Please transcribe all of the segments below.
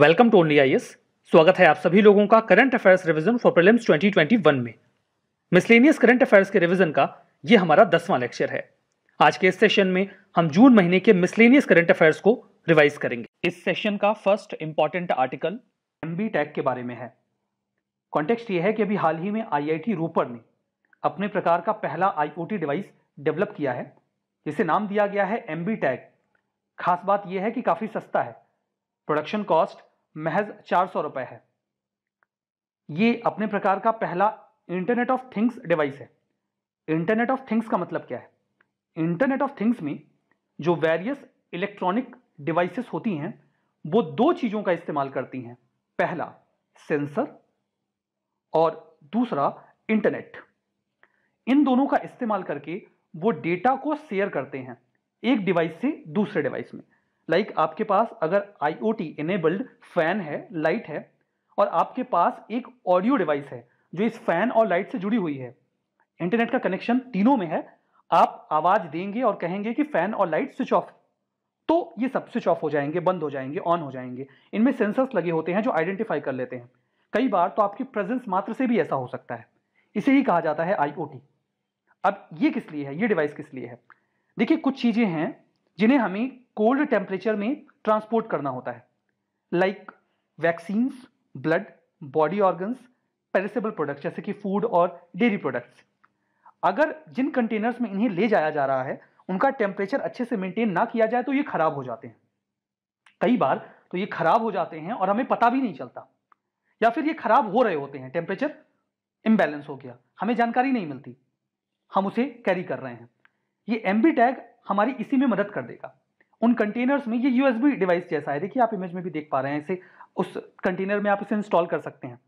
welcome to only I स्वागत है आप सभी लोगों का current affairs revision for prelims 2021 में मिसलेनियस करंट अफेयर्स के रिवीजन का ये हमारा दसवां लेक्चर है आज के इस सेशन में हम जून महीने के मिसलेनियस करंट अफेयर्स को रिवाइज करेंगे इस सेशन का first important article M B tag के बारे में है कॉन्टेक्स्ट यह है कि अभी हाल ही में आई रूपर ने अपने प्रकार का पहला आई डिवाइस डेवलप किया है जिसे नाम दिया गया है एम बी टैग खास बात यह है कि काफ़ी सस्ता है प्रोडक्शन कॉस्ट महज चार सौ रुपए है ये अपने प्रकार का पहला इंटरनेट ऑफ थिंग्स डिवाइस है इंटरनेट ऑफ थिंग्स का मतलब क्या है इंटरनेट ऑफ थिंग्स में जो वेरियस इलेक्ट्रॉनिक डिवाइसेस होती हैं वो दो चीज़ों का इस्तेमाल करती हैं पहला सेंसर और दूसरा इंटरनेट इन दोनों का इस्तेमाल करके वो डेटा को शेयर करते हैं एक डिवाइस से दूसरे डिवाइस में लाइक like आपके पास अगर I O T enabled fan है लाइट है और आपके पास एक ऑडियो डिवाइस है जो इस फैन और लाइट से जुड़ी हुई है इंटरनेट का कनेक्शन तीनों में है आप आवाज देंगे और कहेंगे कि फैन और लाइट स्विच ऑफ तो ये सब स्विच ऑफ हो जाएंगे बंद हो जाएंगे ऑन हो जाएंगे इनमें सेंसर्स लगे होते हैं जो आइडेंटिफाई कर लेते हैं कई बार तो आपकी प्रेजेंस मात्र से भी ऐसा हो सकता है इसे ही कहा जाता है आईओटी अब ये किस लिए है ये डिवाइस किस लिए है देखिए कुछ चीजें हैं जिन्हें हमें कोल्ड टेम्परेचर में ट्रांसपोर्ट करना होता है like vaccines blood body organs perishable products जैसे कि फूड और डेयरी प्रोडक्ट्स अगर जिन कंटेनर्स में इन्हें ले जाया जा रहा है उनका टेम्परेचर अच्छे से मेंटेन ना किया जाए तो ये खराब हो जाते हैं कई बार तो ये खराब हो जाते हैं और हमें पता भी नहीं चलता या फिर ये खराब हो रहे होते हैं टेम्परेचर इम्बैलेंस हो गया हमें जानकारी नहीं मिलती हम उसे कैरी कर रहे हैं ये एम टैग हमारी इसी में मदद कर देगा उन कंटेनर्स में ये यूएसबी डिवाइस जैसा है देखिए आप इमेज में भी देख पा रहे हैं इसे उस कंटेनर में आप इसे इंस्टॉल कर सकते हैं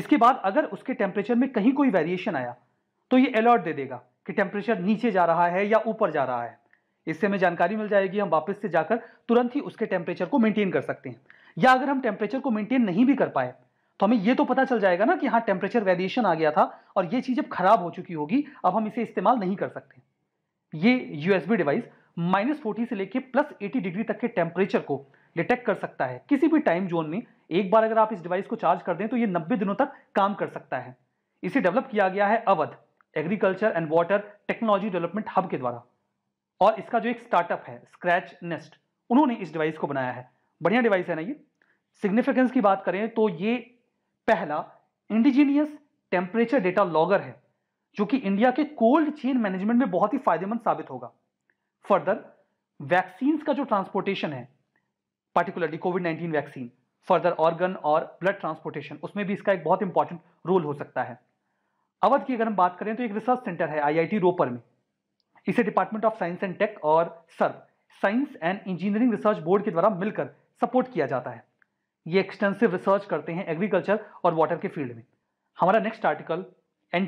इसके बाद अगर उसके टेम्परेचर में कहीं कोई वेरिएशन आया तो ये अलर्ट दे देगा कि टेम्परेचर नीचे जा रहा है या ऊपर जा रहा है इससे हमें जानकारी मिल जाएगी हम वापस से जाकर तुरंत ही उसके टेम्परेचर को मेंटेन कर सकते हैं या अगर हम टेम्परेचर को मेंटेन नहीं भी कर पाए तो हमें ये तो पता चल जाएगा ना कि हाँ टेम्परेचर वेरिएशन आ गया था और ये चीज़ अब खराब हो चुकी होगी अब हम इसे इस्तेमाल नहीं कर सकते ये यूएसबी डिवाइस माइनस फोर्टी से लेके प्लस एटी डिग्री तक के टेम्परेचर को डिटेक्ट कर सकता है किसी भी टाइम जोन में एक बार अगर आप इस डिवाइस को चार्ज कर दें तो ये नब्बे दिनों तक काम कर सकता है इसे डेवलप किया गया है Awadh agriculture and water technology development hub के द्वारा और इसका जो एक स्टार्टअप है स्क्रैच नेस्ट उन्होंने इस डिवाइस को बनाया है बढ़िया डिवाइस है ना ये सिग्निफिकेंस की बात करें तो ये पहला इंडिजीनियस टेम्परेचर डेटा लॉगर है जो कि इंडिया के कोल्ड चेन मैनेजमेंट में बहुत ही फायदेमंद साबित होगा फर्दर वैक्सीन का जो ट्रांसपोर्टेशन है particularly covid nineteen vaccine further organ और ब्लड ट्रांसपोर्टेशन उसमें भी इसका एक बहुत इंपॉर्टेंट रोल हो सकता है अवध की अगर हम बात करें तो एक रिसर्च सेंटर है आईआईटी रोपर में इसे department of science and tech और SERB science and engineering research board के द्वारा मिलकर सपोर्ट किया जाता है ये एक्सटेंसिव रिसर्च करते हैं एग्रीकल्चर और वाटर के फील्ड में हमारा next article an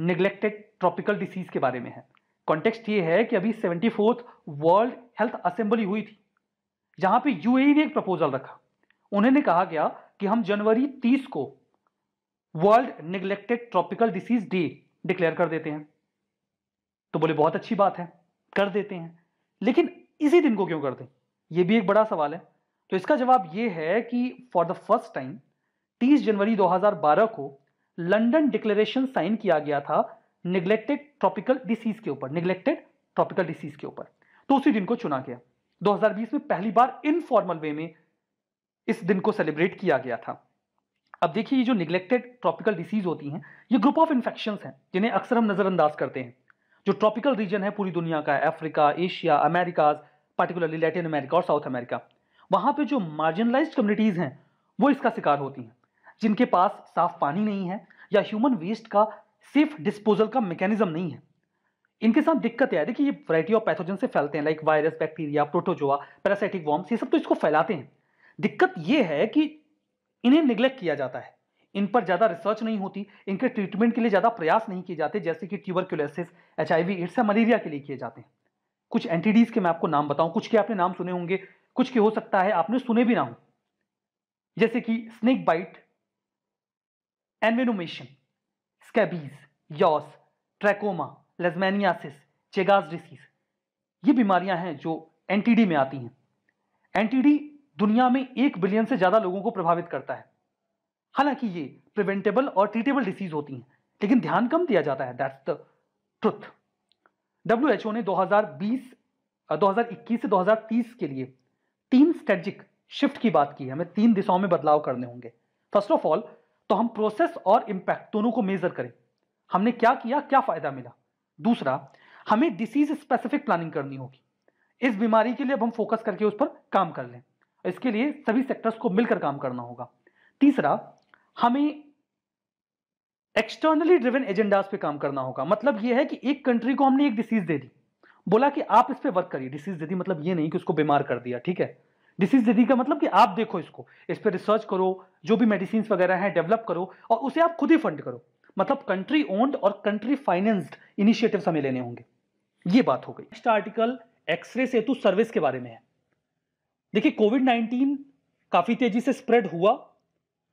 neglected tropical disease के बारे में है कॉन्टेक्स्ट ये है कि अभी seventy fourth world health assembly हुई थी जहां पे यूएई e ने एक प्रपोजल रखा उन्होंने कहा गया कि हम जनवरी 30 को world neglected tropical disease day declare कर देते हैं तो बोले बहुत अच्छी बात है कर देते हैं लेकिन इसी दिन को क्यों कर दें ये भी एक बड़ा सवाल है तो इसका जवाब यह है कि फॉर द फर्स्ट टाइम 30 जनवरी 2012 को लंडन डिक्लेरेशन साइन किया गया था निग्लेक्टेड ट्रॉपिकल डिसीज के ऊपर निग्लेक्टेड ट्रॉपिकल डिसीज के ऊपर तो उसी दिन को चुना गया 2020 में पहली बार इनफॉर्मल वे में इस दिन को सेलिब्रेट किया गया था अब देखिए ये जो निग्लेक्टेड ट्रॉपिकल डिसीज होती हैं ये ग्रुप ऑफ इन्फेक्शन हैं जिन्हें अक्सर हम नज़रअंदाज करते हैं जो ट्रॉपिकल रीजन है पूरी दुनिया का Africa Asia Americas particularly Latin America और साउथ अमेरिका वहां पे जो मार्जिनलाइज कम्युनिटीज़ हैं वो इसका शिकार होती हैं जिनके पास साफ पानी नहीं है या ह्यूमन वेस्ट का सेफ डिस्पोजल का मैकेनिज्म नहीं है इनके साथ दिक्कत है देखिए ये वराइटी ऑफ पैथोजन से फैलते हैं like virus bacteria protozoa parasitic worms ये सब तो इसको फैलाते हैं दिक्कत ये है कि इन्हें निग्लेक्ट किया जाता है इन पर ज़्यादा रिसर्च नहीं होती इनके ट्रीटमेंट के लिए ज़्यादा प्रयास नहीं किए जाते जैसे कि tuberculosis H I AIDS या मलेरिया के लिए किए जाते हैं कुछ एंटीडीज़ के मैं आपको नाम बताऊं कुछ के आपने नाम सुने होंगे कुछ के हो सकता है आपने सुने भी ना हो जैसे कि snake bite envenomation scabies yaws trachoma leishmaniasis Chagas disease ये बीमारियां हैं जो एनटीडी में आती हैं एनटीडी दुनिया में एक बिलियन से ज़्यादा लोगों को प्रभावित करता है हालांकि ये प्रिवेंटेबल और ट्रीटेबल डिसीज होती हैं लेकिन ध्यान कम दिया जाता है that's the truth W H O ने 2020 2021 से 2030 के लिए तीन स्ट्रेटजिक शिफ्ट की बात की है हमें तीन दिशाओं में बदलाव करने होंगे फर्स्ट ऑफ ऑल तो हम प्रोसेस और इम्पैक्ट दोनों को मेजर करें हमने क्या किया क्या फायदा मिला दूसरा हमें डिसीज स्पेसिफिक प्लानिंग करनी होगी इस बीमारी के लिए अब हम फोकस करके उस पर काम कर लें इसके लिए सभी सेक्टर्स को मिलकर काम करना होगा तीसरा हमें एक्सटर्नली ड्रिवन एजेंडाज पे काम करना होगा मतलब यह है कि एक कंट्री को हमने एक डिसीज दे दी बोला कि आप इस पर वर्क करिए डिसीज दे दी मतलब ये नहीं कि उसको बीमार कर दिया ठीक है डिसीज दीदी का मतलब कि आप देखो इसको इस पर रिसर्च करो जो भी मेडिसिन वगैरह हैं डेवलप करो और उसे आप खुद ही फंड करो मतलब कंट्री ओन्ड और कंट्री फाइनेंस्ड इनिशिएटिव हमें लेने होंगे ये बात हो गई next article X-ray Setu service के बारे में है देखिए कोविड नाइन्टीन काफी तेजी से स्प्रेड हुआ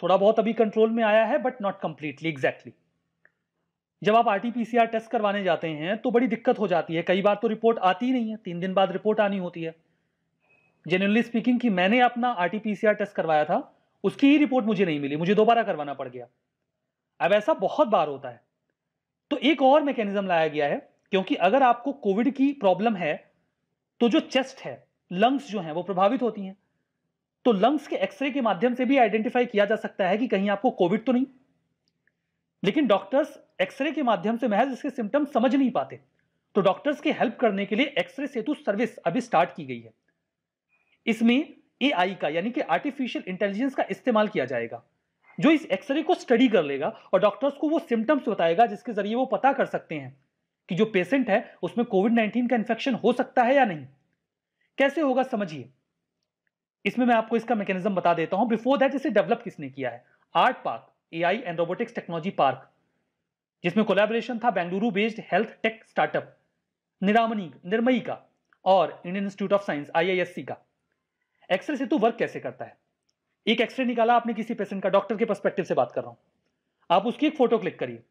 थोड़ा बहुत अभी कंट्रोल में आया है बट नॉट कंप्लीटली एग्जैक्टली जब आप आरटीपीसीआर टेस्ट करवाने जाते हैं तो बड़ी दिक्कत हो जाती है कई बार तो रिपोर्ट आती ही नहीं है तीन दिन बाद रिपोर्ट आनी होती है जेन्यनली स्पीकिंग कि मैंने अपना आरटीपीसीआर टेस्ट करवाया था उसकी ही रिपोर्ट मुझे नहीं मिली मुझे दोबारा करवाना पड़ गया अब ऐसा बहुत बार होता है तो एक और मैकेनिज्म लाया गया है क्योंकि अगर आपको कोविड की प्रॉब्लम है तो जो चेस्ट है लंग्स जो हैं वो प्रभावित होती हैं तो लंग्स के एक्सरे के माध्यम से भी आइडेंटिफाई किया जा सकता है कि कहीं आपको कोविड तो नहीं लेकिन डॉक्टर्स एक्सरे के माध्यम से महज इसके सिम्टम्स समझ नहीं पाते तो डॉक्टर्स की हेल्प करने के लिए एक्सरे सेतु सर्विस अभी स्टार्ट की गई है इसमें एआई का यानी कि आर्टिफिशियल इंटेलिजेंस का इस्तेमाल किया जाएगा जो इस एक्सरे को स्टडी कर लेगा और डॉक्टर्स को वो सिम्टम्स बताएगा जिसके जरिए वो पता कर सकते हैं कि जो पेशेंट है उसमें कोविड नाइन्टीन का इन्फेक्शन हो सकता है या नहीं कैसे होगा समझिए इसमें मैं आपको इसका मैकेनिज्म बता देता हूं बिफोर दैट इसे डेवलप किसने किया है art park AI and robotics technology park जिसमें कोलेबोरेशन था Bengaluru based health tech startup Niramai Niramai का और Indian institute of science I का एक्सरे से तो वर्क कैसे करता है एक एक्सरे निकाला आपने किसी पेशेंट का डॉक्टर के परस्पेक्टिव से बात कर रहा हूं आप उसकी एक फोटो क्लिक करिए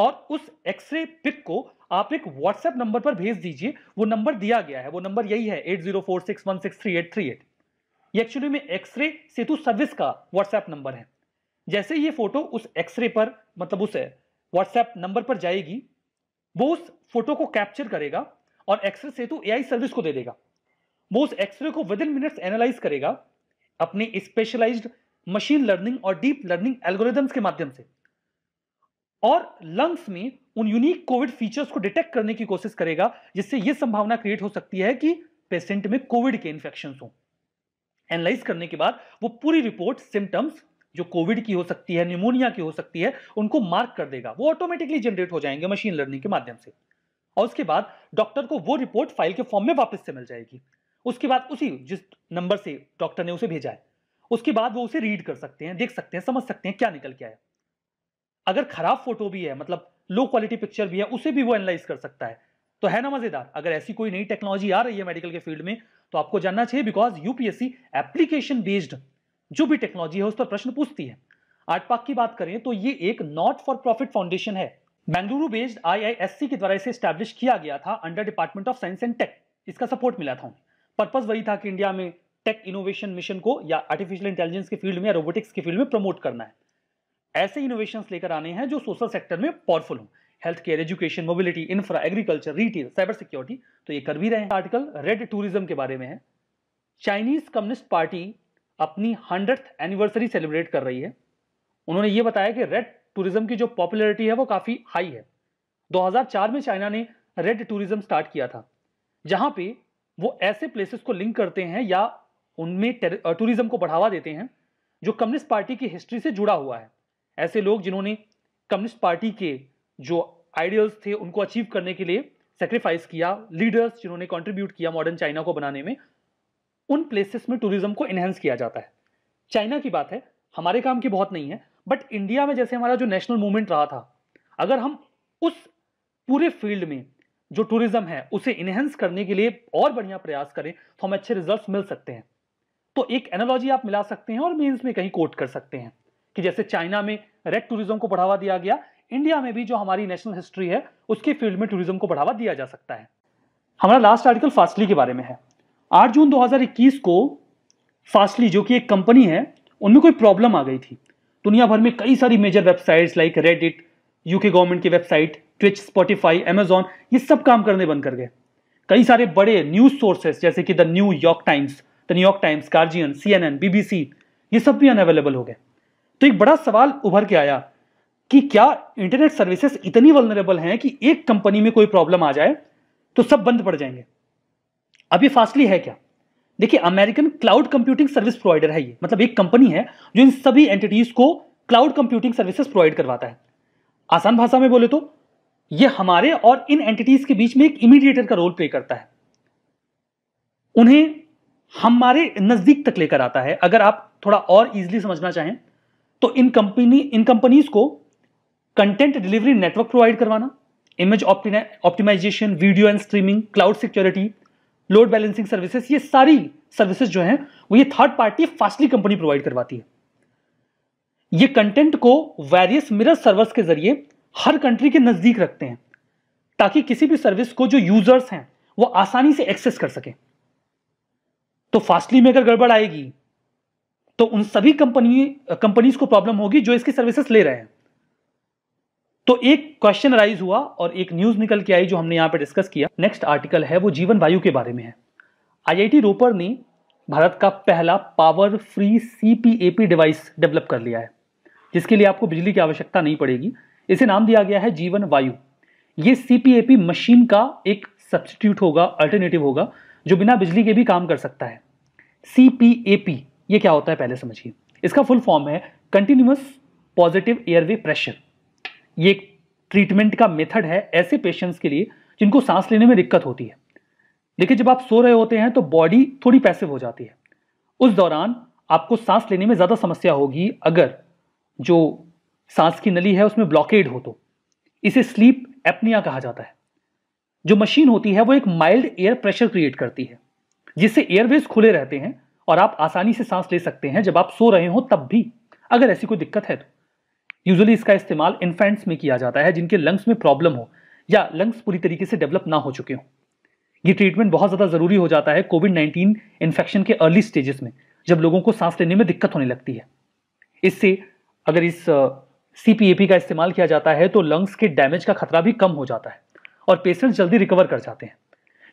और उस एक्सरे पिक को आप एक व्हाट्सएप नंबर पर भेज दीजिए वो नंबर दिया गया है वो नंबर यही है eight zero four six one six three eight three eight ये एक्चुअली में एक्सरे सेतु सर्विस का व्हाट्सएप नंबर है जैसे ये फोटो उस एक्सरे पर मतलब उस व्हाट्सएप eh, नंबर पर जाएगी वो उस फोटो को कैप्चर करेगा और एक्सरे सेतु एआई सर्विस को दे देगा वो उस एक्सरे को विद इन मिनट्स एनालाइज करेगा अपने स्पेशलाइज्ड मशीन लर्निंग और डीप लर्निंग एल्गोरिदम्स के माध्यम से और लंग्स में उन यूनिक कोविड फीचर्स को डिटेक्ट करने की कोशिश करेगा जिससे यह संभावना क्रिएट हो सकती है कि पेशेंट में कोविड के इन्फेक्शन हो एनालाइज करने के बाद वो पूरी रिपोर्ट सिम्टम्स जो कोविड की हो सकती है निमोनिया की हो सकती है उनको मार्क कर देगा वो ऑटोमेटिकली जनरेट हो जाएंगे मशीन लर्निंग के माध्यम से और उसके बाद डॉक्टर को वो रिपोर्ट फाइल के फॉर्म में वापस से मिल जाएगी उसके बाद उसी जिस नंबर से डॉक्टर ने उसे भेजा है उसके बाद वो उसे रीड कर सकते हैं देख सकते हैं समझ सकते हैं क्या निकल के आया अगर खराब फोटो भी है मतलब लो क्वालिटी पिक्चर भी है उसे भी वो एनालाइज कर सकता है तो है ना मजेदार अगर ऐसी कोई नई टेक्नोलॉजी आ रही है मेडिकल के फील्ड में तो आपको जानना चाहिए बिकॉज यूपीएससी एप्लीकेशन बेस्ड जो भी टेक्नोलॉजी है उस पर प्रश्न पूछती है पाक की बात करें तो ये एक नॉट फॉर प्रॉफिट फाउंडेशन है बेंगलुरु बेस्ड आईआईएससी के द्वारा इसे स्टैब्लिश किया गया था under department of science and tech इसका सपोर्ट मिला था उन्हें पर्पज वही था कि इंडिया में टेक इनोवेशन मिशन को या आर्टिफिशियल इंटेलिजेंस के फील्ड में या रोबोटिक्स के फील्ड में प्रमोट करना है ऐसे इनोवेशन लेकर आने हैं जो सोशल सेक्टर में पावरफुल हों health care education mobility infra agriculture retail cyber security तो ये कर भी रहे हैं आर्टिकल रेड टूरिज्म के बारे में है चाइनीज कम्युनिस्ट पार्टी अपनी हंड्रेड एनिवर्सरी सेलिब्रेट कर रही है उन्होंने ये बताया कि रेड टूरिज्म की जो पॉपुलरिटी है वो काफ़ी हाई है 2004 में चाइना ने रेड टूरिज्म स्टार्ट किया था जहां पे वो ऐसे प्लेसेस को लिंक करते हैं या उनमें टूरिज्म को बढ़ावा देते हैं जो कम्युनिस्ट पार्टी की हिस्ट्री से जुड़ा हुआ है ऐसे लोग जिन्होंने कम्युनिस्ट पार्टी के जो आइडियल्स थे उनको अचीव करने के लिए सेक्रीफाइस किया लीडर्स जिन्होंने कॉन्ट्रीब्यूट किया मॉडर्न चाइना को बनाने में उन प्लेसेस में टूरिज्म को एनहेंस किया जाता है चाइना की बात है हमारे काम की बहुत नहीं है बट इंडिया में जैसे हमारा जो नेशनल मूवमेंट रहा था अगर हम उस पूरे फील्ड में जो टूरिज्म है उसे इनहेंस करने के लिए और बढ़िया प्रयास करें तो हमें अच्छे रिजल्ट मिल सकते हैं तो एक एनोलॉजी आप मिला सकते हैं और मीन्स में कहीं कोट कर सकते हैं कि जैसे चाइना में रेड टूरिज्म को बढ़ावा दिया गया इंडिया में भी जो हमारी नेशनल हिस्ट्री है उसके फील्ड में टूरिज्म को बढ़ावा दिया जा सकता है हमारा लास्ट आर्टिकल फास्टली के बारे में है 8 जून 2021 को फास्टली जो कि एक कंपनी है उनमें कोई प्रॉब्लम आ गई थी दुनिया भर में कई सारी major websites like Reddit UK government की वेबसाइट ट्विच स्पॉटिफाई एमेजॉन ये सब काम करने बंद कर गए कई सारे बड़े न्यूज सोर्सेस जैसे कि the New York Times the New York Times Guardian C N N BBC ये सब भी अनअवेलेबल हो गए तो एक बड़ा सवाल उभर के आया कि क्या इंटरनेट सर्विसेस इतनी वलनरेबल हैं कि एक कंपनी में कोई प्रॉब्लम आ जाए तो सब बंद पड़ जाएंगे अब ये फास्टली है क्या देखिए American cloud computing service provider है ये मतलब एक कंपनी है जो इन सभी एंटिटीज को क्लाउड कंप्यूटिंग सर्विसेज प्रोवाइड करवाता है आसान भाषा में बोले तो ये हमारे और इन एंटिटीज के बीच में एक इमीडिएटर का रोल प्ले करता है उन्हें हमारे नजदीक तक लेकर आता है अगर आप थोड़ा और इजिली समझना चाहें तो इन कंपनी इन कंपनीज को कंटेंट डिलीवरी नेटवर्क प्रोवाइड करवाना image optimisation video and streaming cloud security load balancing services ये सारी सर्विसेज जो हैं वो ये third party Fastly company provide करवाती है ये कंटेंट को वेरियस मिरर सर्वर्स के जरिए हर कंट्री के नज़दीक रखते हैं ताकि किसी भी सर्विस को जो यूजर्स हैं वो आसानी से एक्सेस कर सकें तो फास्टली में अगर गड़बड़ आएगी तो उन सभी कंपनी कंपनीज को प्रॉब्लम होगी जो इसकी सर्विसेज ले रहे हैं तो एक क्वेश्चन राइज हुआ और एक न्यूज निकल के आई जो हमने यहां पे डिस्कस किया नेक्स्ट आर्टिकल है वो जीवन वायु के बारे में है आईआईटी रोपर ने भारत का पहला power free CPAP device develop कर लिया है जिसके लिए आपको बिजली की आवश्यकता नहीं पड़ेगी इसे नाम दिया गया है जीवन वायु ये सीपीएपी मशीन का एक सब्सटीट्यूट होगा अल्टरनेटिव होगा जो बिना बिजली के भी काम कर सकता है सीपीएपी ये क्या होता है पहले समझिए इसका फुल फॉर्म है कंटिन्यूस पॉजिटिव एयरवे प्रेशर ये एक ट्रीटमेंट का मेथड है ऐसे पेशेंट्स के लिए जिनको सांस लेने में दिक्कत होती है देखिए जब आप सो रहे होते हैं तो बॉडी थोड़ी पैसिव हो जाती है उस दौरान आपको सांस लेने में ज़्यादा समस्या होगी अगर जो सांस की नली है उसमें ब्लॉकेड हो तो इसे स्लीप एपनिया कहा जाता है जो मशीन होती है वो एक माइल्ड एयर प्रेशर क्रिएट करती है जिससे एयरवेज खुले रहते हैं और आप आसानी से सांस ले सकते हैं जब आप सो रहे हो तब भी अगर ऐसी कोई दिक्कत है तो यूजली इसका इस्तेमाल इन्फेंट्स में किया जाता है जिनके लंग्स में प्रॉब्लम हो या लंग्स पूरी तरीके से डेवलप ना हो चुके हों ये ट्रीटमेंट बहुत ज़्यादा ज़रूरी हो जाता है कोविड नाइन्टीन इन्फेक्शन के अर्ली स्टेजेस में जब लोगों को सांस लेने में दिक्कत होने लगती है इससे अगर इस सीपीएपी का इस्तेमाल किया जाता है तो लंग्स के डैमेज का खतरा भी कम हो जाता है और पेशेंट जल्दी रिकवर कर जाते हैं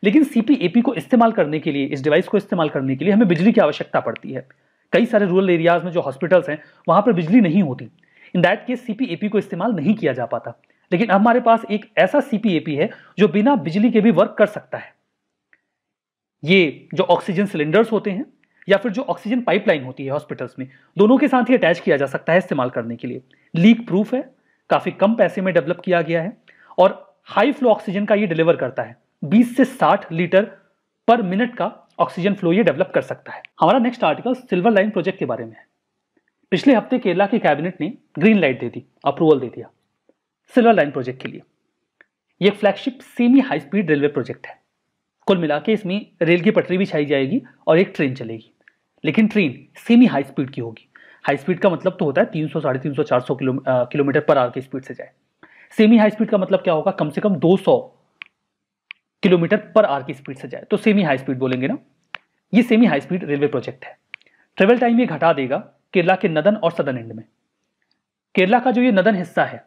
लेकिन सीपीएपी को इस्तेमाल करने के लिए इस डिवाइस को इस्तेमाल करने के लिए हमें बिजली की आवश्यकता पड़ती है कई सारे रूरल एरियाज में जो हॉस्पिटल्स हैं वहाँ पर बिजली नहीं होती इन दैट केस सीपीएपी को इस्तेमाल नहीं किया जा पाता लेकिन अब हमारे पास एक ऐसा सीपीएपी है जो बिना बिजली के भी वर्क कर सकता है ये जो ऑक्सीजन सिलेंडर्स होते हैं या फिर जो ऑक्सीजन पाइपलाइन होती है हॉस्पिटल्स में दोनों के साथ ही अटैच किया जा सकता है इस्तेमाल करने के लिए लीक प्रूफ है काफ़ी कम पैसे में डेवलप किया गया है और हाई फ्लो ऑक्सीजन का ये डिलीवर करता है 20 से 60 लीटर पर मिनट का ऑक्सीजन फ्लो ये डेवलप कर सकता है हमारा next article silver line project के बारे में है पिछले हफ्ते केरला के कैबिनेट ने ग्रीन लाइट दे दी अप्रूवल दे दिया सिल्वर लाइन प्रोजेक्ट के लिए यह flagship semi high speed railway project है कुल मिला के इसमें रेल की पटरी भी छाई जाएगी और एक ट्रेन चलेगी लेकिन ट्रेन सेमी हाई स्पीड की होगी हाई स्पीड का मतलब तो होता है 300 सौ साढ़े तीन सौ किलोमीटर पर आर की स्पीड से जाए सेमी हाई स्पीड का मतलब क्या होगा कम से कम दो सौ किलोमीटर पर आर की स्पीड से जाए तो सेमी हाई स्पीड बोलेंगे ना ये semi high speed railway project है ट्रेवल टाइम ये घटा देगा केरला के नदन और सदन एंड में केरला का जो ये नदन हिस्सा है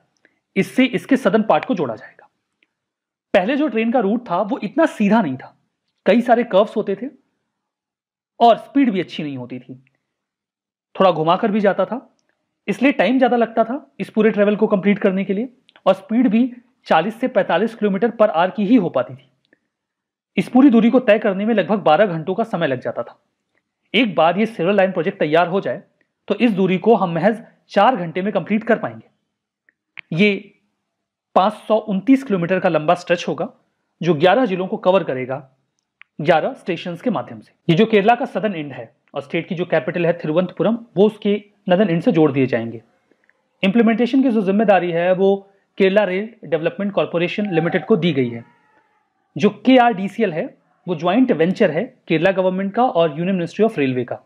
इससे इसके सदन पार्ट को जोड़ा जाएगा पहले जो ट्रेन का रूट था वो इतना सीधा नहीं था कई सारे कर्व्स होते थे और स्पीड भी अच्छी नहीं होती थी थोड़ा घुमाकर भी जाता था इसलिए टाइम ज़्यादा लगता था इस पूरे ट्रेवल को कंप्लीट करने के लिए और स्पीड भी 40 से 45 किलोमीटर पर आर की ही हो पाती थी इस पूरी दूरी को तय करने में लगभग 12 घंटों का समय लग जाता था एक बार ये सिविल लाइन प्रोजेक्ट तैयार हो जाए तो इस दूरी को हम महज चार घंटे में कंप्लीट कर पाएंगे ये पाँच किलोमीटर का लंबा स्ट्रेच होगा जो ग्यारह जिलों को कवर करेगा ग्यारह स्टेशन के माध्यम से ये जो केरला का सदन इंड है और स्टेट की जो कैपिटल है थिरुवंतपुरम वो उसके नदन इंड से जोड़ दिए जाएंगे इम्प्लीमेंटेशन की जो जिम्मेदारी है वो Kerala rail development corporation limited को दी गई है जो के है वो ज्वाइंट वेंचर है केरला गवर्नमेंट का और यूनियन मिनिस्ट्री ऑफ रेलवे का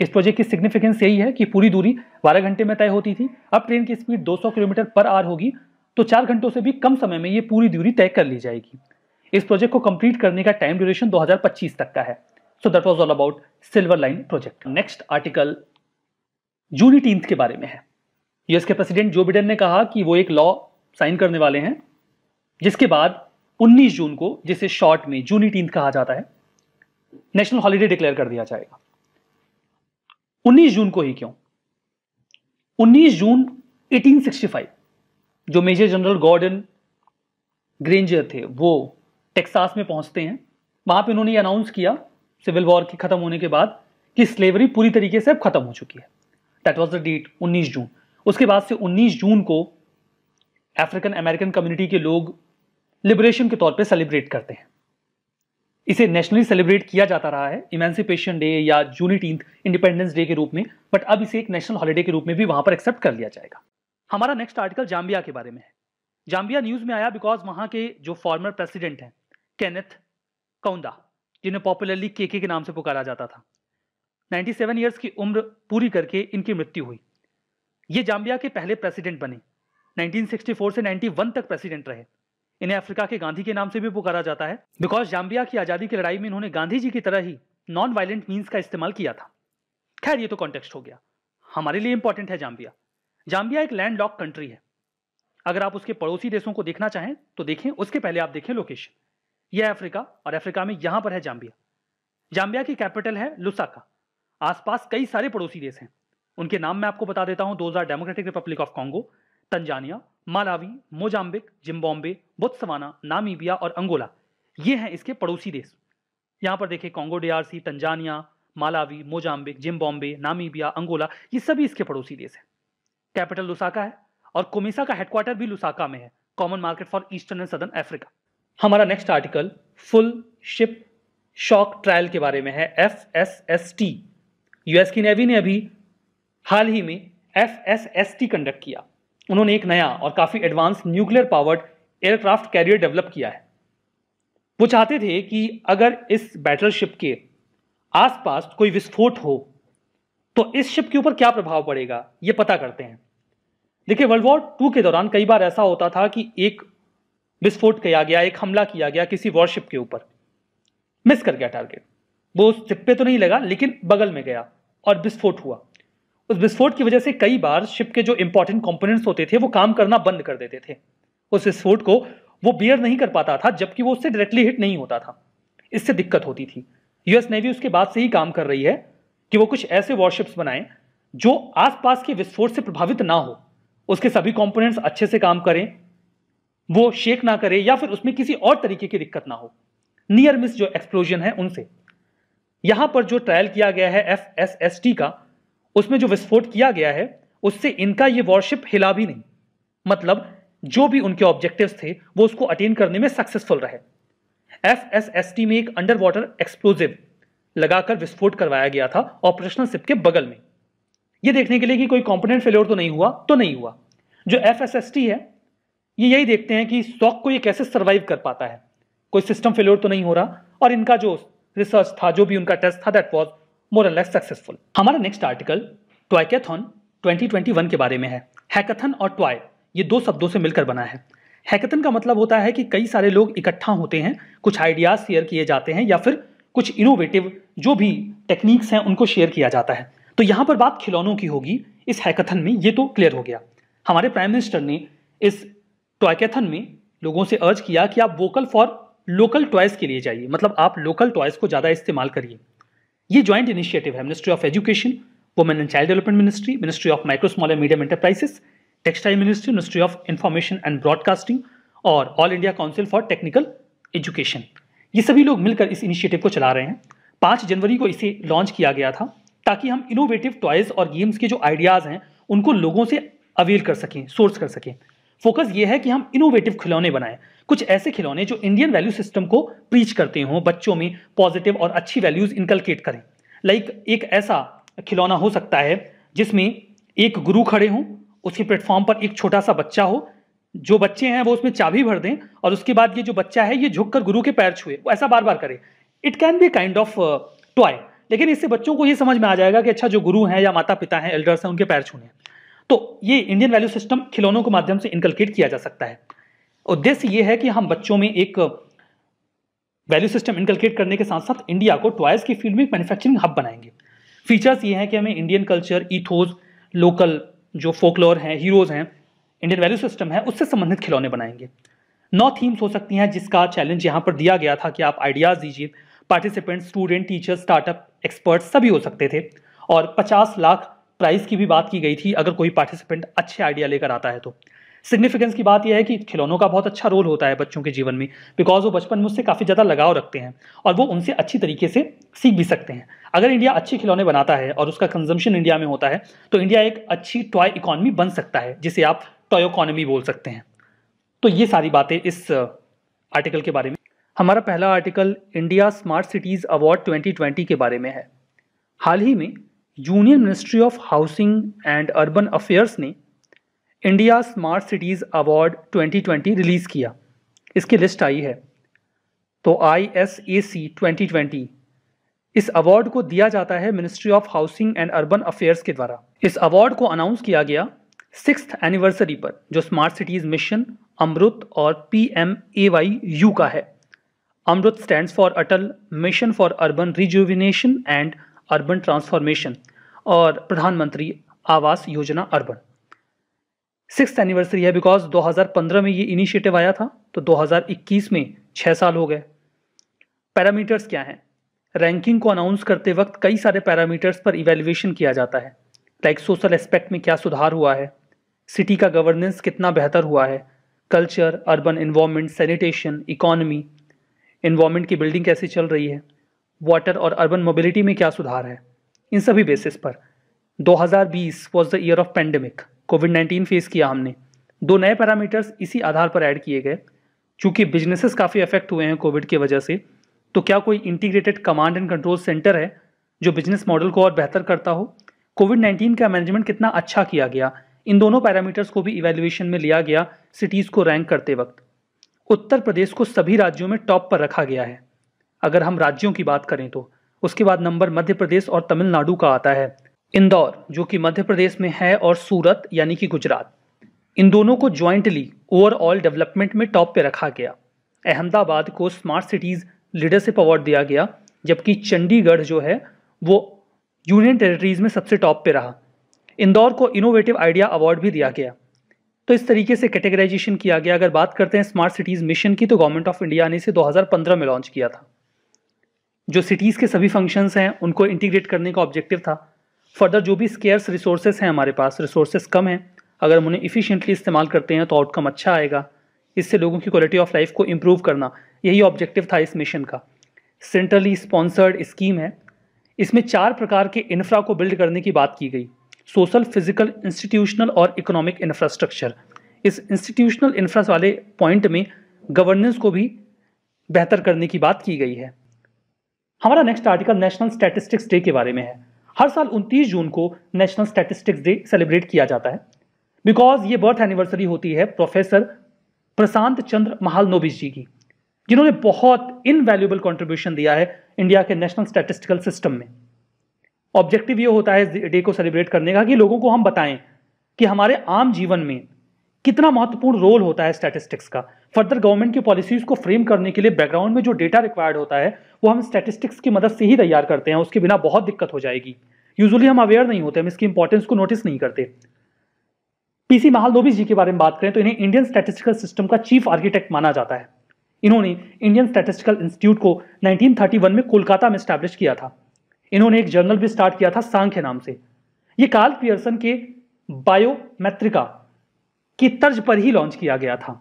इस प्रोजेक्ट की सिग्निफिकेंस यही है कि पूरी दूरी 12 घंटे में तय होती थी अब ट्रेन की स्पीड 200 किलोमीटर पर आवर होगी तो चार घंटों से भी कम समय में ये पूरी दूरी तय कर ली जाएगी इस प्रोजेक्ट को कंप्लीट करने का टाइम ड्यूरेशन 2025 तक का है so that was all about silver line project next article Juneteenth के बारे में है यूएस के प्रेसिडेंट जो बिडेन ने कहा कि वो एक लॉ साइन करने वाले हैं जिसके बाद 19 जून को जिसे शॉर्ट में जूनी एटीन कहा जाता है नेशनल हॉलीडे डिक्लेयर कर दिया जाएगा 19 जून को ही क्यों 19 जून 1865 जो मेजर जनरल गॉर्डन ग्रेंजर थे वो टेक्सास में पहुंचते हैं वहां पे उन्होंने अनाउंस किया सिविल वॉर के खत्म होने के बाद कि स्लेवरी पूरी तरीके से अब खत्म हो चुकी है that was the date 19 June उसके बाद से 19 जून को अफ्रीकन अमेरिकन कम्युनिटी के लोग लिबरेशन के तौर पे सेलिब्रेट करते हैं इसे नेशनली सेलिब्रेट किया जाता रहा है इमेंसिपेशन डे या जूनिटीन इंडिपेंडेंस डे के रूप में बट अब इसे एक नेशनल हॉलीडे के रूप में भी वहां पर एक्सेप्ट कर लिया जाएगा हमारा नेक्स्ट आर्टिकल जाम्बिया के बारे में है जाम्बिया न्यूज़ में आया बिकॉज वहां के जो फॉर्मर प्रेसिडेंट हैं केनेथ कौंदा जिन्हें पॉपुलरली केके के नाम से पुकारा जाता था 97 ईयर्स की उम्र पूरी करके इनकी मृत्यु हुई ये जाम्बिया के पहले प्रेसिडेंट बने 1964 से 91 तक प्रेसिडेंट रहे इन्हें अफ्रीका के गांधी के नाम से भी पुकारा जाता है बिकॉज जाम्बिया की आज़ादी की लड़ाई में इन्होंने गांधी जी की तरह ही नॉन वायलेंट मीन्स का इस्तेमाल किया था खैर ये तो कॉन्टेक्स्ट हो गया हमारे लिए इंपॉर्टेंट है जाम्बिया जाम्बिया एक लैंड लॉक कंट्री है अगर आप उसके पड़ोसी देशों को देखना चाहें तो देखें उसके पहले आप देखें लोकेशन यह अफ्रीका और अफ्रीका में यहां पर है जाम्बिया जाम्बिया की कैपिटल है लुसाका आसपास कई सारे पड़ोसी देश हैं उनके नाम मैं आपको बता देता हूं दो democratic republic of Congo Tanzania Malawi Mozambique Zimbabwe Botswana Namibia और अंगोला ये हैं इसके पड़ोसी देश यहाँ पर देखिए Congo DRC Tanzania Malawi Mozambique Zimbabwe Namibia Angola ये सभी इसके पड़ोसी देश हैं कैपिटल लुसाका है और कोमिसा का हेडक्वार्टर भी लुसाका में है common market for eastern and southern Africa हमारा next article full ship shock trial के बारे में है F S S T US की नेवी ने अभी हाल ही में F S S T conduct किया उन्होंने एक नया और काफ़ी advance nuclear powered aircraft carrier develop किया है वो चाहते थे कि अगर इस बैटलशिप के आसपास कोई विस्फोट हो तो इस शिप के ऊपर क्या प्रभाव पड़ेगा ये पता करते हैं देखिए वर्ल्ड वॉर टू के दौरान कई बार ऐसा होता था कि एक विस्फोट किया गया एक हमला किया गया किसी वॉरशिप के ऊपर मिस कर गया टारगेट वो उस शिप पे तो नहीं लगा लेकिन बगल में गया और विस्फोट हुआ उस विस्फोट की वजह से कई बार शिप के जो इंपॉर्टेंट कॉम्पोनेंट्स होते थे वो काम करना बंद कर देते थे उस विस्फोट को वो बियर नहीं कर पाता था जबकि वो उससे डायरेक्टली हिट नहीं होता था इससे दिक्कत होती थी यूएस नेवी उसके बाद से ही काम कर रही है कि वो कुछ ऐसे वॉरशिप्स बनाएं जो आसपास के विस्फोट से प्रभावित ना हो उसके सभी कंपोनेंट्स अच्छे से काम करें वो शेक ना करे या फिर उसमें किसी और तरीके की दिक्कत ना हो नियर मिस जो एक्सप्लोजन है उनसे यहाँ पर जो ट्रायल किया गया है एफ एस एस टी का उसमें जो विस्फोट किया गया है उससे इनका ये वॉरशिप हिला भी नहीं मतलब जो भी उनके ऑब्जेक्टिव्स थे वो उसको अटेन करने में सक्सेसफुल रहे एफ एस एस टी में एक अंडर वाटर एक्सप्लोजिव लगाकर विस्फोट करवाया गया था ऑपरेशनल सिप के बगल में ये देखने के लिए कि कोई कॉम्पोनेंट फेल्योर तो नहीं हुआ तो नहीं हुआ जो एफ एस एस टी है ये यही देखते हैं कि स्टॉक को ये कैसे सर्वाइव कर पाता है कोई सिस्टम फेलोर तो नहीं हो रहा और इनका जो रिसर्च था जो भी उनका टेस्ट था that was more less successful हमारा नेक्स्ट आर्टिकल ट्वाइकैथॉन 2021 के बारे में है हैकाथन और ट्वाय ये दो शब्दों से मिलकर बना है हैकाथन का मतलब होता है कि कई सारे लोग इकट्ठा होते हैं कुछ आइडियाज शेयर किए जाते हैं या फिर कुछ इनोवेटिव जो भी टेक्निक्स हैं उनको शेयर किया जाता है तो यहाँ पर बात खिलौनों की होगी इस हैकथन में ये तो क्लियर हो गया हमारे प्राइम मिनिस्टर ने इस टॉयकैथन तो में लोगों से अर्ज किया कि आप वोकल फॉर लोकल टॉयज के लिए जाइए मतलब आप लोकल टॉयज को ज़्यादा इस्तेमाल करिए ये ज्वाइंट इनिशिएटिव है ministry of education women and child development ministry ministry of micro small and medium enterprises textile ministry ministry of information and broadcasting और all India council for technical education ये सभी लोग मिलकर इस इनिशिएटिव को चला रहे हैं पाँच जनवरी को इसे लॉन्च किया गया था ताकि हम इनोवेटिव टॉयज़ और गेम्स के जो आइडियाज़ हैं उनको लोगों से अवेल कर सकें सोर्स कर सकें फोकस ये है कि हम इनोवेटिव खिलौने बनाएं कुछ ऐसे खिलौने जो इंडियन वैल्यू सिस्टम को प्रीच करते हों बच्चों में पॉजिटिव और अच्छी वैल्यूज इनकलकेट करें लाइक like, एक ऐसा खिलौना हो सकता है जिसमें एक गुरु खड़े हों उसके प्लेटफॉर्म पर एक छोटा सा बच्चा हो जो बच्चे हैं वो उसमें चाबी भर दें और उसके बाद ये जो बच्चा है ये झुककर गुरु के पैर छुए वो ऐसा बार बार करे it can be kind of toy लेकिन इससे बच्चों को ये समझ में आ जाएगा कि अच्छा जो गुरु हैं या माता पिता हैं एल्डर्स हैं उनके पैर छूने तो ये इंडियन वैल्यू सिस्टम खिलौनों के माध्यम से इनकलकेट किया जा सकता है उद्देश्य ये है कि हम बच्चों में एक वैल्यू सिस्टम इनकलकेट करने के साथ साथ इंडिया को टॉयज़ की फील्ड में मैन्युफैक्चरिंग हब बनाएंगे फीचर्स ये हैं कि हमें इंडियन कल्चर ईथोज लोकल जो फोकलोर हैं हीरोज़ हैं इंडियन वैल्यू सिस्टम है उससे संबंधित खिलौने बनाएंगे नौ थीम्स हो सकती हैं जिसका चैलेंज यहाँ पर दिया गया था कि आप आइडियाज़ दीजिए participant student teachers startup experts सभी हो सकते थे और 50 लाख प्राइस की भी बात की गई थी अगर कोई पार्टिसिपेंट अच्छे आइडिया लेकर आता है तो सिग्निफिकेंस की बात यह है कि खिलौनों का बहुत अच्छा रोल होता है बच्चों के जीवन में बिकॉज वो बचपन में उससे काफ़ी ज़्यादा लगाव रखते हैं और वो उनसे अच्छी तरीके से सीख भी सकते हैं अगर इंडिया अच्छे खिलौने बनाता है और उसका कंजम्पशन इंडिया में होता है तो इंडिया एक अच्छी टॉय इकोनॉमी बन सकता है जिसे आप टॉय इकोनॉमी बोल सकते हैं तो ये सारी बातें इस आर्टिकल uh, के बारे में हमारा पहला article India smart cities award 2020 के बारे में है हाल ही में union ministry of housing and urban affairs ने India smart cities award 2020 release किया इसकी लिस्ट आई है तो I S A C twenty इस अवार्ड को दिया जाता है ministry of housing and urban affairs के द्वारा इस अवार्ड को अनाउंस किया गया सिक्स एनिवर्सरी पर जो स्मार्ट सिटीज़ मिशन अमृत और P M A Y U का है AMRUT stand for Atal mission for urban rejuvenation and urban transformation और Pradhan Mantri Awas Yojana urban six anniversary है बिकॉज 2015 में ये इनिशिएटिव आया था तो 2021 में छः साल हो गए पैरामीटर्स क्या हैं रैंकिंग को अनाउंस करते वक्त कई सारे पैरामीटर्स पर इवेल्युएशन किया जाता है लाइक सोशल एस्पेक्ट में क्या सुधार हुआ है सिटी का गवर्नेंस कितना बेहतर हुआ है culture urban environment sanitation economy environment की बिल्डिंग कैसे चल रही है वाटर और अर्बन मोबिलिटी में क्या सुधार है इन सभी बेसिस पर 2020 was the year of pandemic covid 19 face किया हमने दो नए पैरामीटर्स इसी आधार पर ऐड किए गए चूँकि बिजनेसेस काफ़ी अफेक्ट हुए हैं कोविड की वजह से तो क्या कोई integrated command and control centre है जो बिजनेस मॉडल को और बेहतर करता हो कोविड 19 का मैनेजमेंट कितना अच्छा किया गया इन दोनों पैरामीटर्स को भी इवेल्युएशन में लिया गया सिटीज़ को रैंक करते वक्त उत्तर प्रदेश को सभी राज्यों में टॉप पर रखा गया है अगर हम राज्यों की बात करें तो उसके बाद नंबर मध्य प्रदेश और तमिलनाडु का आता है इंदौर जो कि मध्य प्रदेश में है और सूरत यानी कि गुजरात इन दोनों को ज्वाइंटली ओवरऑल डेवलपमेंट में टॉप पे रखा गया अहमदाबाद को स्मार्ट सिटीज़ लीडरशिप अवार्ड दिया गया जबकि चंडीगढ़ जो है वो यूनियन टेरिटरीज़ में सबसे टॉप पे रहा इंदौर को इनोवेटिव आइडिया अवार्ड भी दिया गया तो इस तरीके से कैटेगराइजेशन किया गया अगर बात करते हैं स्मार्ट सिटीज़ मिशन की तो गवर्नमेंट ऑफ इंडिया ने इसे 2015 में लॉन्च किया था जो सिटीज़ के सभी फंक्शंस हैं उनको इंटीग्रेट करने का ऑब्जेक्टिव था फर्दर जो भी स्केयर्स रिसोर्सेज हैं हमारे पास रिसोर्सेज कम हैं अगर हम उन्हें इफ़िशेंटली इस्तेमाल करते हैं तो आउटकम अच्छा आएगा इससे लोगों की क्वालिटी ऑफ लाइफ को इम्प्रूव करना यही ऑब्जेक्टिव था इस मिशन का सेंट्रली स्पॉन्सर्ड स्कीम है इसमें चार प्रकार के इन्फ्रा को बिल्ड करने की बात की गई सोशल फिजिकल इंस्टीट्यूशनल और इकोनॉमिक इंफ्रास्ट्रक्चर इस इंस्टीट्यूशनल इंफ्रा वाले पॉइंट में गवर्नेंस को भी बेहतर करने की बात की गई है हमारा next article national statistics day के बारे में है हर साल 29 जून को नेशनल स्टैटिस्टिक्स डे सेलिब्रेट किया जाता है बिकॉज ये बर्थ एनिवर्सरी होती है प्रोफेसर प्रशांत चंद्र महालनोबिस जी की जिन्होंने बहुत इनवैल्यूबल कॉन्ट्रीब्यूशन दिया है इंडिया के नेशनल स्टैटिस्टिकल सिस्टम में ऑब्जेक्टिव ये होता है डे को सेलिब्रेट करने का कि लोगों को हम बताएं कि हमारे आम जीवन में कितना महत्वपूर्ण रोल होता है स्टैटिस्टिक्स का फर्दर गवर्नमेंट की पॉलिसीज को फ्रेम करने के लिए बैकग्राउंड में जो डेटा रिक्वायर्ड होता है वो हम स्टैटिस्टिक्स की मदद से ही तैयार करते हैं उसके बिना बहुत दिक्कत हो जाएगी यूजुअली हम अवेयर नहीं होते हम इसकी इंपॉर्टेंस को नोटिस नहीं करते पीसी महालोबी जी के बारे में बात करें तो इन्हें इंडियन स्टैटिस्टिकल सिस्टम का चीफ आर्किटेक्ट माना जाता है इन्होंने इंडियन स्टैटिस्टिकल इंस्टीट्यूट को 1931 में कोलकाता में स्टैब्लिश किया था इन्होंने एक जर्नल भी स्टार्ट किया था सांख्य नाम से ये कार्ल पियर्सन के बायोमेट्रिका की तर्ज पर ही लॉन्च किया गया था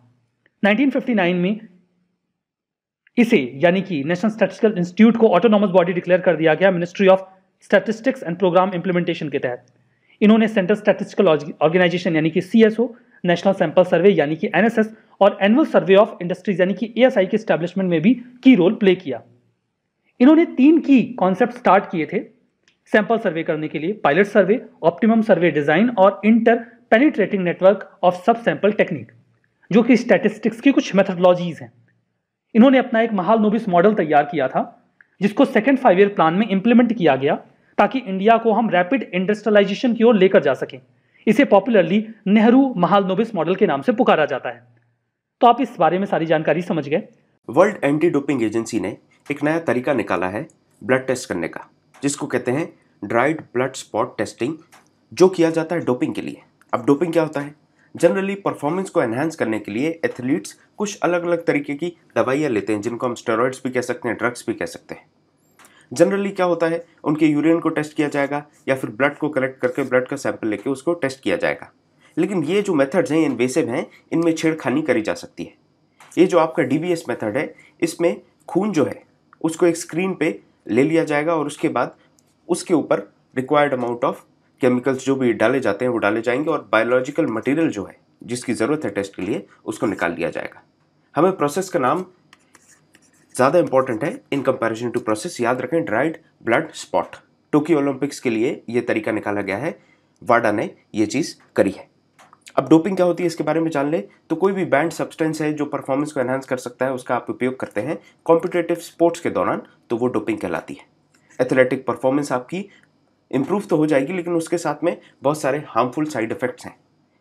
1959 में इसे यानी कि नेशनल स्टैटिस्टिकल इंस्टीट्यूट को ऑटोनॉमस बॉडी डिक्लेयर कर दिया गया ministry of statistics and programme implementation के तहत इन्होंने सेंट्रल स्टैटिस्टिकल ऑर्गेनाइजेशन यानी कि सी नेशनल सैंपल सर्वे यानी कि एन और एनुअल सर्वे ऑफ इंडस्ट्रीज यानी कि ए के स्टैब्लिशमेंट में भी की रोल प्ले किया इन्होंने तीन की कॉन्सेप्ट स्टार्ट किए थे सैंपल सर्वे करने के लिए pilot survey optimum survey design और interpenetrating network of sub sample technique जो कि स्टैटिस्टिक्स की कुछ मेथडोलॉजीज हैं इन्होंने अपना एक महाल नोबिस मॉडल तैयार किया था जिसको सेकेंड फाइव ईयर प्लान में इंप्लीमेंट किया गया ताकि इंडिया को हम रैपिड इंडस्ट्रियलाइजेशन की ओर लेकर जा सकें इसे पॉपुलरली नेहरू महाल नोबिस मॉडल के नाम से पुकारा जाता है तो आप इस बारे में सारी जानकारी समझ गए वर्ल्ड एंटी डोपिंग एजेंसी ने एक नया तरीका निकाला है ब्लड टेस्ट करने का जिसको कहते हैं ड्राइड ब्लड स्पॉट टेस्टिंग जो किया जाता है डोपिंग के लिए अब डोपिंग क्या होता है जनरली परफॉर्मेंस को एनहेंस करने के लिए एथलीट्स कुछ अलग अलग तरीके की दवाइयाँ लेते हैं जिनको हम स्टेरॉइड्स भी कह सकते हैं ड्रग्स भी कह सकते हैं जनरली क्या होता है उनके यूरिन को टेस्ट किया जाएगा या फिर ब्लड को कलेक्ट करके ब्लड का सैंपल लेके उसको टेस्ट किया जाएगा लेकिन ये जो मेथड्स हैं इन्वेसिव हैं इनमें छेड़खानी करी जा सकती है ये जो आपका डी मेथड है इसमें खून जो है उसको एक स्क्रीन पे ले लिया जाएगा और उसके बाद उसके ऊपर रिक्वायर्ड अमाउंट ऑफ केमिकल्स जो भी डाले जाते हैं वो डाले जाएंगे और बायोलॉजिकल मटेरियल जो है जिसकी ज़रूरत है टेस्ट के लिए उसको निकाल लिया जाएगा हमें प्रोसेस का नाम ज़्यादा इंपॉर्टेंट है इन कंपैरिजन टू प्रोसेस याद रखें dried blood spot Tokyo Olympics के लिए ये तरीका निकाला गया है वाडा ने ये चीज़ करी है अब डोपिंग क्या होती है इसके बारे में जान लें तो कोई भी बैंड सब्सटेंस है जो परफॉर्मेंस को एनहांस कर सकता है उसका आप उपयोग करते हैं कॉम्पिटेटिव स्पोर्ट्स के दौरान तो वो डोपिंग कहलाती है एथलेटिक परफॉर्मेंस आपकी इम्प्रूव तो हो जाएगी लेकिन उसके साथ में बहुत सारे हार्मफुल साइड इफेक्ट्स हैं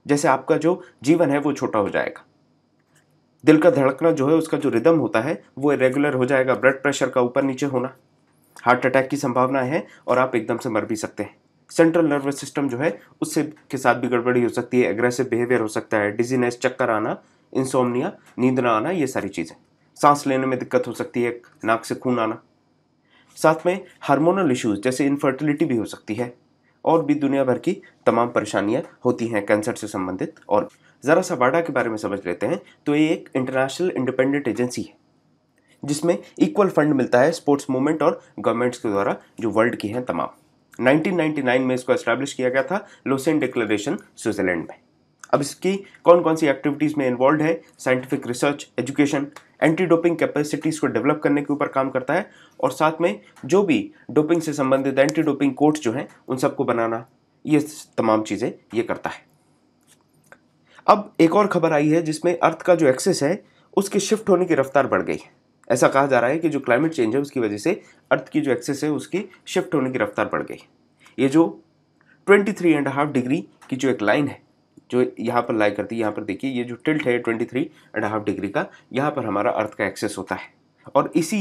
जैसे आपका जो जीवन है वो छोटा हो जाएगा दिल का धड़कना जो है उसका जो रिदम होता है वो रेगुलर हो जाएगा ब्लड प्रेशर का ऊपर नीचे होना हार्ट अटैक की संभावना है और आप एकदम से मर भी सकते हैं सेंट्रल नर्वस सिस्टम जो है उससे के साथ भी गड़बड़ी हो सकती है एग्रेसिव बिहेवियर हो सकता है डिजीनेस चक्कर आना इंसोमनिया नींद ना आना ये सारी चीज़ें सांस लेने में दिक्कत हो सकती है नाक से खून आना साथ में हार्मोनल इश्यूज जैसे इनफर्टिलिटी भी हो सकती है और भी दुनिया भर की तमाम परेशानियाँ होती हैं कैंसर से संबंधित और ज़रा सा वाडा के बारे में समझ लेते हैं तो ये एक इंटरनेशनल इंडिपेंडेंट एजेंसी है जिसमें इक्वल फंड मिलता है स्पोर्ट्स मूवमेंट और गवर्नमेंट्स के द्वारा जो वर्ल्ड की हैं तमाम 1999 में इसको एस्टैब्लिश किया गया था लोसेन डिक्लेरेशन स्विट्जरलैंड में अब इसकी कौन कौन सी एक्टिविटीज़ में इन्वॉल्व है scientific research education anti doping capacities को डेवलप करने के ऊपर काम करता है और साथ में जो भी डोपिंग से संबंधित एंटी डोपिंग कोर्ट्स जो हैं उन सबको बनाना ये तमाम चीज़ें ये करता है अब एक और खबर आई है जिसमें अर्थ का जो एक्सेस है उसकी शिफ्ट होने की रफ्तार बढ़ गई है ऐसा कहा जा रहा है कि जो क्लाइमेट चेंज है उसकी वजह से अर्थ की जो एक्सेस है उसकी शिफ्ट होने की रफ्तार बढ़ गई ये जो twenty three and half degree की जो एक लाइन है जो यहाँ पर लाई करती है यहाँ पर देखिए ये जो टिल्ट है twenty three and half degree का यहाँ पर हमारा अर्थ का एक्सेस होता है और इसी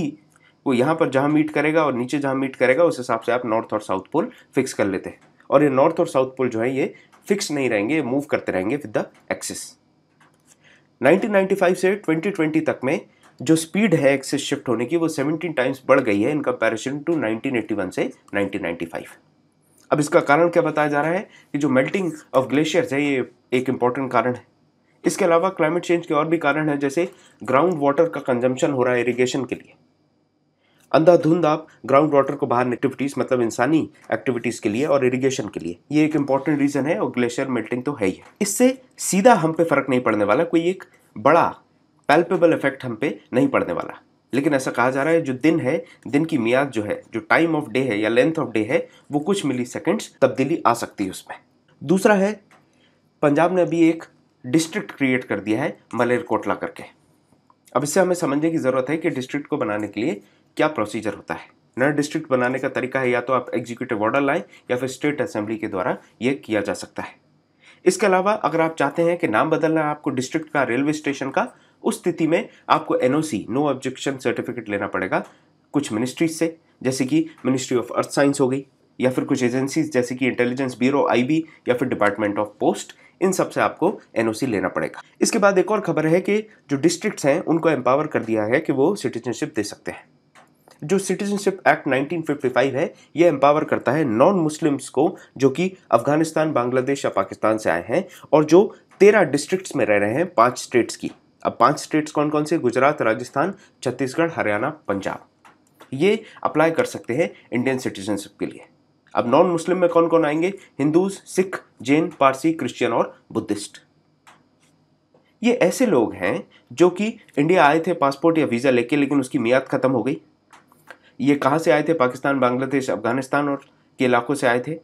वो यहाँ पर जहाँ मीट करेगा और नीचे जहाँ मीट करेगा उस हिसाब से आप नॉर्थ और साउथ पोल फिक्स कर लेते हैं और ये नॉर्थ और साउथ पोल जो है ये फिक्स नहीं रहेंगे मूव करते रहेंगे विद द एक्सेस 1995 से 2020 तक में जो स्पीड है एक्सेस शिफ्ट होने की वो 17 टाइम्स बढ़ गई है इन कंपेरिजन टू 1981 से 1995 अब इसका कारण क्या बताया जा रहा है कि जो मेल्टिंग ऑफ ग्लेशियर्स है ये एक इम्पॉर्टेंट कारण है इसके अलावा क्लाइमेट चेंज के और भी कारण है जैसे ग्राउंड वाटर का कंजम्पशन हो रहा है इरीगेशन के लिए अंधाधुंध आप ग्राउंड वाटर को बाहर एक्टिविटीज़ मतलब इंसानी एक्टिविटीज़ के लिए और इरिगेशन के लिए ये एक इंपॉर्टेंट रीज़न है और ग्लेशियर मेल्टिंग तो है ही है इससे सीधा हम पे फ़र्क नहीं पड़ने वाला कोई एक बड़ा पैल्पेबल इफेक्ट हम पे नहीं पड़ने वाला लेकिन ऐसा कहा जा रहा है जो दिन है दिन की मियाद जो है जो टाइम ऑफ डे है या लेंथ ऑफ डे है वो कुछ मिली सेकेंड्स तब्दीली आ सकती है उसमें दूसरा है पंजाब ने अभी एक डिस्ट्रिक्ट क्रिएट कर दिया है मलेरकोटला करके अब इससे हमें समझने की ज़रूरत है कि डिस्ट्रिक्ट को बनाने के लिए क्या प्रोसीजर होता है नया डिस्ट्रिक्ट बनाने का तरीका है या तो आप एग्जीक्यूटिव ऑर्डर लाएं या फिर स्टेट असेंबली के द्वारा यह किया जा सकता है इसके अलावा अगर आप चाहते हैं कि नाम बदलना है आपको डिस्ट्रिक्ट का रेलवे स्टेशन का उस स्थिति में आपको एनओसी नो ऑब्जेक्शन सर्टिफिकेट लेना पड़ेगा कुछ मिनिस्ट्रीज से जैसे कि मिनिस्ट्री ऑफ अर्थ साइंस हो गई या फिर कुछ एजेंसीज जैसे कि इंटेलिजेंस ब्यूरो आईबी या फिर डिपार्टमेंट ऑफ पोस्ट इन सब से आपको एनओसी लेना पड़ेगा इसके बाद एक और खबर है कि जो डिस्ट्रिक्ट्स हैं उनको एम्पावर कर दिया है कि वो सिटीजनशिप दे सकते हैं जो सिटीजनशिप एक्ट 1955 है ये एम्पावर करता है नॉन मुस्लिम्स को जो कि अफगानिस्तान बांग्लादेश या पाकिस्तान से आए हैं और जो तेरह डिस्ट्रिक्ट्स में रह रहे हैं पांच स्टेट्स की अब पांच स्टेट्स कौन कौन से गुजरात राजस्थान छत्तीसगढ़ हरियाणा पंजाब ये अप्लाई कर सकते हैं इंडियन सिटीजनशिप के लिए अब नॉन मुस्लिम में कौन कौन आएंगे हिंदूज सिख जैन पारसी क्रिश्चियन और बुद्धिस्ट ये ऐसे लोग हैं जो कि इंडिया आए थे पासपोर्ट या वीज़ा लेके लेकिन उसकी मियाद ख़त्म हो गई ये कहाँ से आए थे पाकिस्तान बांग्लादेश अफगानिस्तान और के इलाकों से आए थे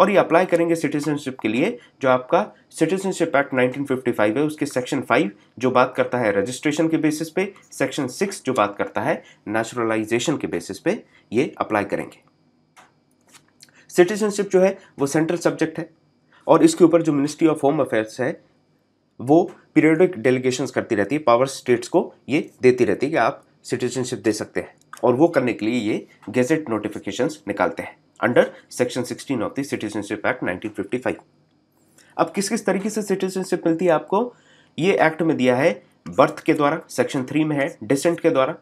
और ये अप्लाई करेंगे सिटीजनशिप के लिए जो आपका सिटीजनशिप एक्ट 1955 है उसके सेक्शन 5 जो बात करता है रजिस्ट्रेशन के बेसिस पे सेक्शन 6 जो बात करता है नेचुरलाइजेशन के बेसिस पे ये अप्लाई करेंगे सिटीजनशिप जो है वो सेंट्रल सब्जेक्ट है और इसके ऊपर जो मिनिस्ट्री ऑफ होम अफेयर्स है वो पीरियडिक डेलीगेशन करती रहती है पावर स्टेट्स को ये देती रहती है कि आप सिटीजनशिप दे सकते हैं और वो करने के लिए ये गेजेट नोटिफिकेशंस निकालते हैं under section 16 of the citizenship act 1955 अब किस किस तरीके से सिटीजनशिप मिलती है आपको ये एक्ट में दिया है बर्थ के द्वारा सेक्शन थ्री में है डिसेंट के द्वारा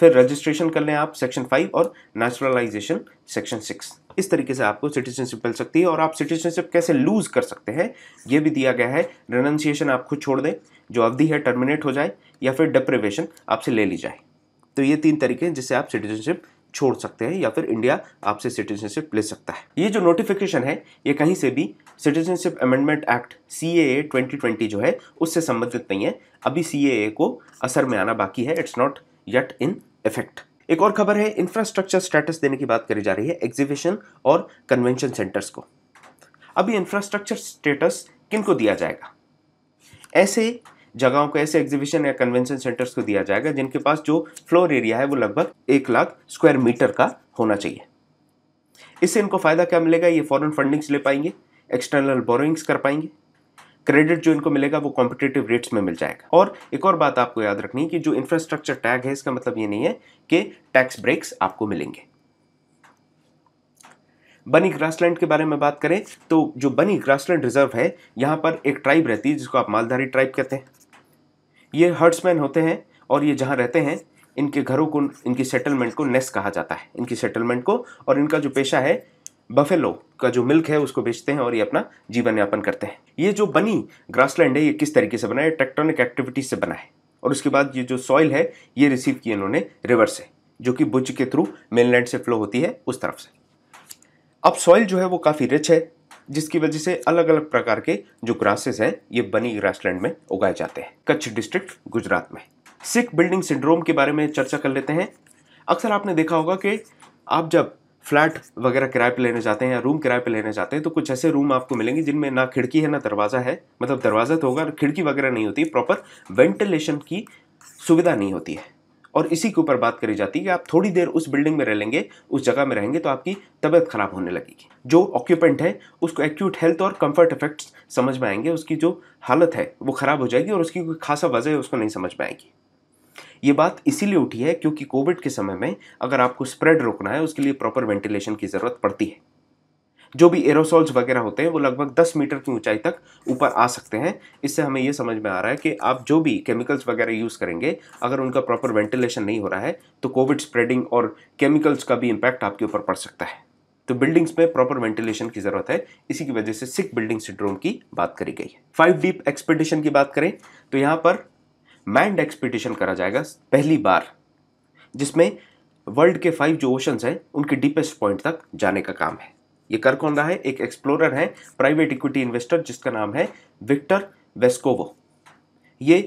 फिर रजिस्ट्रेशन कर लें आप सेक्शन फाइव और नेचुरलाइजेशन सेक्शन सिक्स इस तरीके से आपको सिटीजनशिप मिल सकती है और आप सिटीजनशिप कैसे लूज कर सकते हैं ये भी दिया गया है रेनन्सिएशन आप खुद छोड़ दें जो अवधि है टर्मिनेट हो जाए या फिर डिप्रिवेशन आपसे ले ली जाए तो ये तीन तरीके हैं जिससे आप सिटीजनशिप छोड़ सकते हैं या फिर इंडिया आपसे सिटीजनशिप ले सकता है ये जो नोटिफिकेशन है ये कहीं से भी citizenship amendment act C A जो है उससे संबंधित नहीं है अभी सी ए को असर में आना बाकी है it's not yet in effect एक और खबर है इंफ्रास्ट्रक्चर स्टेटस देने की बात करी जा रही है एग्जीबिशन और कन्वेंशन सेंटर्स को अभी इंफ्रास्ट्रक्चर स्टेटस किन को दिया जाएगा ऐसे जगहों को ऐसे एग्जीबिशन या कन्वेंशन सेंटर्स को दिया जाएगा जिनके पास जो फ्लोर एरिया है वो लगभग एक लाख स्क्वायर मीटर का होना चाहिए इससे इनको फ़ायदा क्या मिलेगा ये फॉरन फंडिंग्स ले पाएंगे एक्सटर्नल बोरोइंग्स कर पाएंगे क्रेडिट जो इनको मिलेगा वो कॉम्पिटेटिव रेट्स में मिल जाएगा और एक और बात आपको याद रखनी है कि जो इंफ्रास्ट्रक्चर टैग है इसका मतलब ये नहीं है कि टैक्स ब्रेक्स आपको मिलेंगे बनी ग्रासलैंड के बारे में बात करें तो जो बनी ग्रासलैंड रिजर्व है यहाँ पर एक ट्राइब रहती है जिसको आप मालधारी ट्राइब कहते हैं ये हर्ट्समैन होते हैं और ये जहाँ रहते हैं इनके घरों को इनकी सेटलमेंट को नेस कहा जाता है इनकी सेटलमेंट को और इनका जो पेशा है बफेलो का जो मिल्क है उसको बेचते हैं और ये अपना जीवन यापन करते हैं ये जो बनी ग्रासलैंड है ये किस तरीके से बना है टेक्टोनिक एक्टिविटीज से बना है और उसके बाद ये जो सॉइल है ये रिसीव किए इन्होंने रिवर से जो कि बुज के थ्रू मेनलैंड से फ्लो होती है उस तरफ से अब सॉइल जो है वो काफ़ी रिच है जिसकी वजह से अलग अलग प्रकार के जो ग्रासेस हैं ये बनी ग्रासलैंड में उगाए जाते हैं कच्छ डिस्ट्रिक्ट गुजरात में सिख बिल्डिंग सिंड्रोम के बारे में चर्चा कर लेते हैं अक्सर आपने देखा होगा कि आप जब फ्लैट वगैरह किराए पे लेने जाते हैं या रूम किराए पे लेने जाते हैं तो कुछ ऐसे रूम आपको मिलेंगे जिनमें ना खिड़की है ना दरवाज़ा है मतलब दरवाज़ा तो होगा खिड़की वगैरह नहीं होती प्रॉपर वेंटिलेशन की सुविधा नहीं होती है और इसी के ऊपर बात करी जाती है कि आप थोड़ी देर उस बिल्डिंग में रह लेंगे उस जगह में रहेंगे तो आपकी तबीयत खराब होने लगेगी जो ऑक्यूपेंट है उसको एक्यूट हेल्थ और कंफर्ट इफेक्ट्स समझ में आएंगे उसकी जो हालत है वो ख़राब हो जाएगी और उसकी कोई खासा वजह उसको नहीं समझ पाएगी ये बात इसीलिए उठी है क्योंकि कोविड के समय में अगर आपको स्प्रेड रोकना है उसके लिए प्रॉपर वेंटिलेशन की ज़रूरत पड़ती है जो भी एरोसोल्स वगैरह होते हैं वो लगभग 10 मीटर की ऊंचाई तक ऊपर आ सकते हैं इससे हमें ये समझ में आ रहा है कि आप जो भी केमिकल्स वगैरह यूज़ करेंगे अगर उनका प्रॉपर वेंटिलेशन नहीं हो रहा है तो कोविड स्प्रेडिंग और केमिकल्स का भी इम्पैक्ट आपके ऊपर पड़ सकता है तो बिल्डिंग्स में प्रॉपर वेंटिलेशन की जरूरत है इसी की वजह से सिक बिल्डिंग सिंड्रोम की बात करी गई है फाइव डीप एक्सपेडिशन की बात करें तो यहाँ पर मैंड एक्सपेडिशन करा जाएगा पहली बार जिसमें वर्ल्ड के फाइव जो ओशंस हैं उनके डीपेस्ट पॉइंट तक जाने का काम है ये कर कौन रहा है एक एक्सप्लोरर है प्राइवेट इक्विटी इन्वेस्टर जिसका नाम है विक्टर वेस्कोवो ये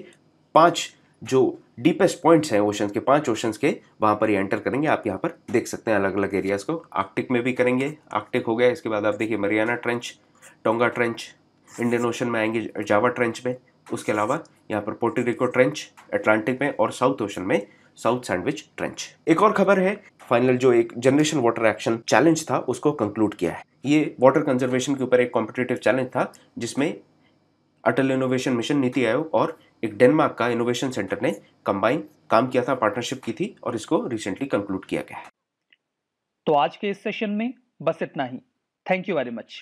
पांच जो डीपेस्ट पॉइंट्स हैं ओशन के पांच ओशंस के वहां पर ये एंटर करेंगे आप यहां पर देख सकते हैं अलग अलग एरियाज़ को आर्कटिक में भी करेंगे आर्कटिक हो गया इसके बाद आप देखिए Mariana Trench Tonga Trench Indian Ocean में आएंगे जावा ट्रेंच में उसके अलावा यहाँ पर पोर्टोरिको ट्रेंच अटलांटिक में और साउथ ओशन में साउथ सैंडविच ट्रेंच एक और खबर है फाइनल जो एक जनरेशन वाटर एक्शन चैलेंज था उसको कंक्लूड किया है ये वाटर कंजर्वेशन के ऊपर एक कॉम्पिटेटिव चैलेंज था जिसमें अटल इनोवेशन मिशन नीति आयोग और एक डेनमार्क का इनोवेशन सेंटर ने कंबाइन काम किया था पार्टनरशिप की थी और इसको रिसेंटली कंक्लूड किया गया है तो आज के इस सेशन में बस इतना ही थैंक यू वेरी मच